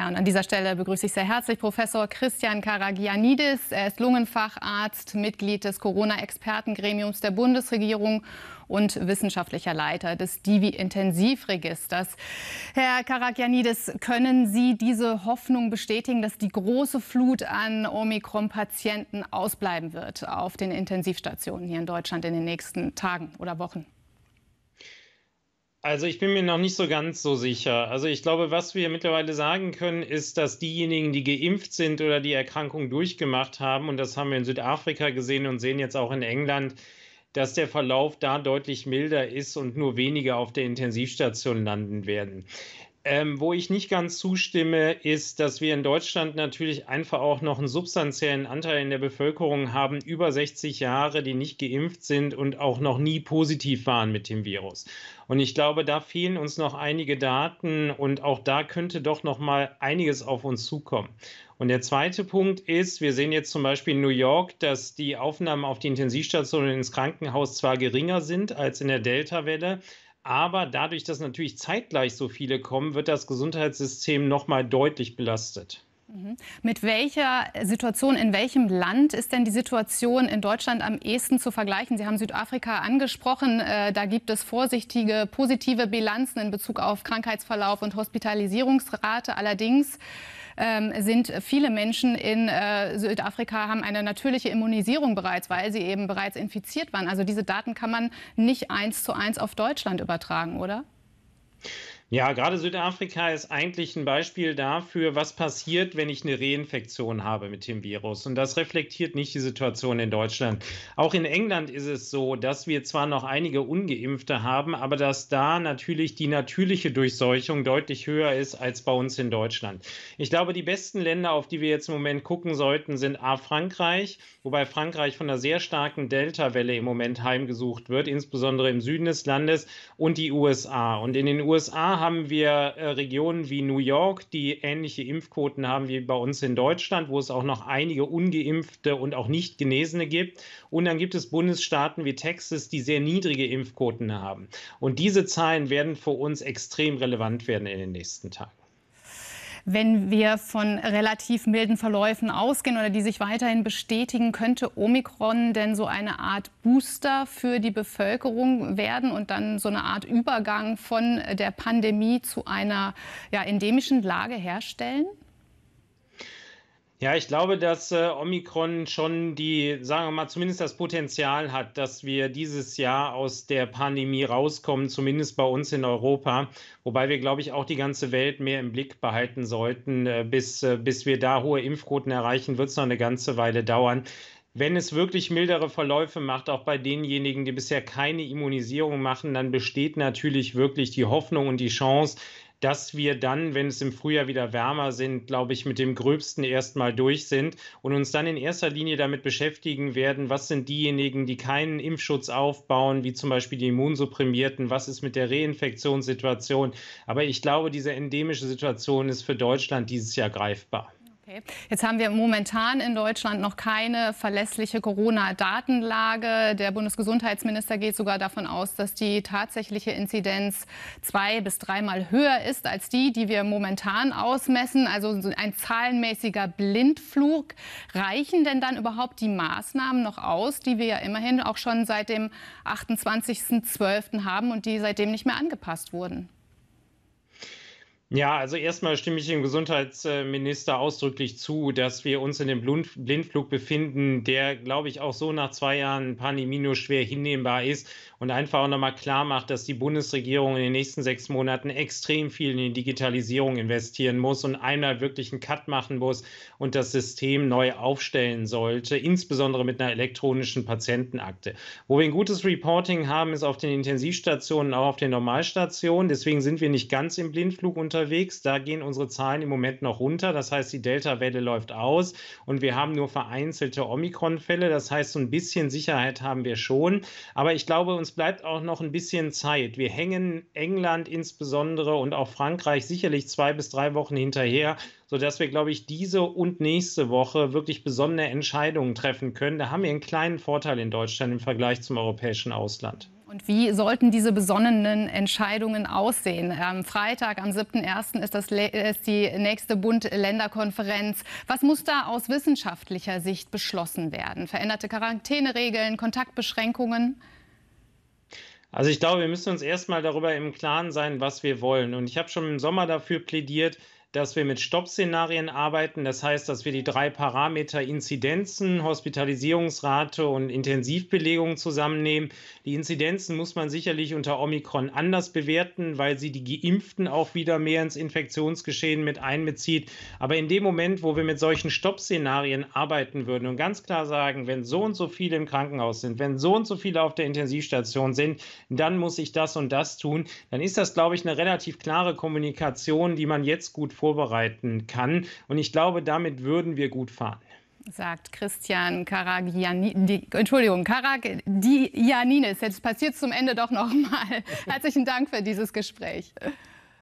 Ja, und an dieser Stelle begrüße ich sehr herzlich Professor Christian Karagianidis. Er ist Lungenfacharzt, Mitglied des Corona-Expertengremiums der Bundesregierung und wissenschaftlicher Leiter des Divi-Intensivregisters. Herr Karagianidis, können Sie diese Hoffnung bestätigen, dass die große Flut an Omikron-Patienten ausbleiben wird auf den Intensivstationen hier in Deutschland in den nächsten Tagen oder Wochen? Also ich bin mir noch nicht so ganz so sicher. Also ich glaube, was wir mittlerweile sagen können, ist, dass diejenigen, die geimpft sind oder die Erkrankung durchgemacht haben, und das haben wir in Südafrika gesehen und sehen jetzt auch in England, dass der Verlauf da deutlich milder ist und nur wenige auf der Intensivstation landen werden. Ähm, wo ich nicht ganz zustimme, ist, dass wir in Deutschland natürlich einfach auch noch einen substanziellen Anteil in der Bevölkerung haben, über 60 Jahre, die nicht geimpft sind und auch noch nie positiv waren mit dem Virus. Und ich glaube, da fehlen uns noch einige Daten und auch da könnte doch noch mal einiges auf uns zukommen. Und der zweite Punkt ist, wir sehen jetzt zum Beispiel in New York, dass die Aufnahmen auf die Intensivstationen ins Krankenhaus zwar geringer sind als in der Delta-Welle, aber dadurch, dass natürlich zeitgleich so viele kommen, wird das Gesundheitssystem noch mal deutlich belastet. Mhm. Mit welcher Situation, in welchem Land ist denn die Situation in Deutschland am ehesten zu vergleichen? Sie haben Südafrika angesprochen. Äh, da gibt es vorsichtige, positive Bilanzen in Bezug auf Krankheitsverlauf und Hospitalisierungsrate. Allerdings ähm, sind viele Menschen in äh, Südafrika haben eine natürliche Immunisierung bereits, weil sie eben bereits infiziert waren. Also diese Daten kann man nicht eins zu eins auf Deutschland übertragen, oder? Ja, gerade Südafrika ist eigentlich ein Beispiel dafür, was passiert, wenn ich eine Reinfektion habe mit dem Virus. Und das reflektiert nicht die Situation in Deutschland. Auch in England ist es so, dass wir zwar noch einige ungeimpfte haben, aber dass da natürlich die natürliche Durchseuchung deutlich höher ist als bei uns in Deutschland. Ich glaube, die besten Länder, auf die wir jetzt im Moment gucken sollten, sind A Frankreich, wobei Frankreich von einer sehr starken Delta-Welle im Moment heimgesucht wird, insbesondere im Süden des Landes und die USA. Und in den USA haben wir äh, Regionen wie New York, die ähnliche Impfquoten haben wie bei uns in Deutschland, wo es auch noch einige ungeimpfte und auch nicht Genesene gibt. Und dann gibt es Bundesstaaten wie Texas, die sehr niedrige Impfquoten haben. Und diese Zahlen werden für uns extrem relevant werden in den nächsten Tagen wenn wir von relativ milden Verläufen ausgehen oder die sich weiterhin bestätigen, könnte Omikron denn so eine Art Booster für die Bevölkerung werden und dann so eine Art Übergang von der Pandemie zu einer ja, endemischen Lage herstellen? Ja, ich glaube, dass äh, Omikron schon die, sagen wir mal, zumindest das Potenzial hat, dass wir dieses Jahr aus der Pandemie rauskommen, zumindest bei uns in Europa. Wobei wir, glaube ich, auch die ganze Welt mehr im Blick behalten sollten. Äh, bis, äh, bis wir da hohe Impfquoten erreichen, wird es noch eine ganze Weile dauern wenn es wirklich mildere Verläufe macht, auch bei denjenigen, die bisher keine Immunisierung machen, dann besteht natürlich wirklich die Hoffnung und die Chance, dass wir dann, wenn es im Frühjahr wieder wärmer sind, glaube ich, mit dem Gröbsten erstmal durch sind und uns dann in erster Linie damit beschäftigen werden, was sind diejenigen, die keinen Impfschutz aufbauen, wie zum Beispiel die Immunsupprimierten, was ist mit der Reinfektionssituation. Aber ich glaube, diese endemische Situation ist für Deutschland dieses Jahr greifbar. Okay. Jetzt haben wir momentan in Deutschland noch keine verlässliche Corona-Datenlage. Der Bundesgesundheitsminister geht sogar davon aus, dass die tatsächliche Inzidenz zwei bis dreimal höher ist als die, die wir momentan ausmessen. Also ein zahlenmäßiger Blindflug. Reichen denn dann überhaupt die Maßnahmen noch aus, die wir ja immerhin auch schon seit dem 28.12. haben und die seitdem nicht mehr angepasst wurden? Ja, also erstmal stimme ich dem Gesundheitsminister ausdrücklich zu, dass wir uns in dem Blindflug befinden, der, glaube ich, auch so nach zwei Jahren Pandemie nur schwer hinnehmbar ist und einfach auch nochmal klar macht, dass die Bundesregierung in den nächsten sechs Monaten extrem viel in die Digitalisierung investieren muss und einmal wirklich einen Cut machen muss und das System neu aufstellen sollte, insbesondere mit einer elektronischen Patientenakte. Wo wir ein gutes Reporting haben, ist auf den Intensivstationen, auch auf den Normalstationen. Deswegen sind wir nicht ganz im Blindflug unterwegs unterwegs. Da gehen unsere Zahlen im Moment noch runter. Das heißt, die Delta-Welle läuft aus und wir haben nur vereinzelte Omikron-Fälle. Das heißt, so ein bisschen Sicherheit haben wir schon. Aber ich glaube, uns bleibt auch noch ein bisschen Zeit. Wir hängen England insbesondere und auch Frankreich sicherlich zwei bis drei Wochen hinterher sodass wir, glaube ich, diese und nächste Woche wirklich besondere Entscheidungen treffen können. Da haben wir einen kleinen Vorteil in Deutschland im Vergleich zum europäischen Ausland. Und wie sollten diese besonnenen Entscheidungen aussehen? Am Freitag, am 7.1. Ist, ist die nächste Bund-Länder-Konferenz. Was muss da aus wissenschaftlicher Sicht beschlossen werden? Veränderte Quarantäneregeln, Kontaktbeschränkungen? Also ich glaube, wir müssen uns erstmal darüber im Klaren sein, was wir wollen. Und ich habe schon im Sommer dafür plädiert, dass wir mit Stopp-Szenarien arbeiten. Das heißt, dass wir die drei Parameter Inzidenzen, Hospitalisierungsrate und Intensivbelegung zusammennehmen. Die Inzidenzen muss man sicherlich unter Omikron anders bewerten, weil sie die Geimpften auch wieder mehr ins Infektionsgeschehen mit einbezieht. Aber in dem Moment, wo wir mit solchen Stopp-Szenarien arbeiten würden und ganz klar sagen, wenn so und so viele im Krankenhaus sind, wenn so und so viele auf der Intensivstation sind, dann muss ich das und das tun, dann ist das, glaube ich, eine relativ klare Kommunikation, die man jetzt gut vorbereiten kann. Und ich glaube, damit würden wir gut fahren sagt Christian Karagiani, Entschuldigung, Karagianines. Jetzt passiert es zum Ende doch nochmal. Herzlichen Dank für dieses Gespräch.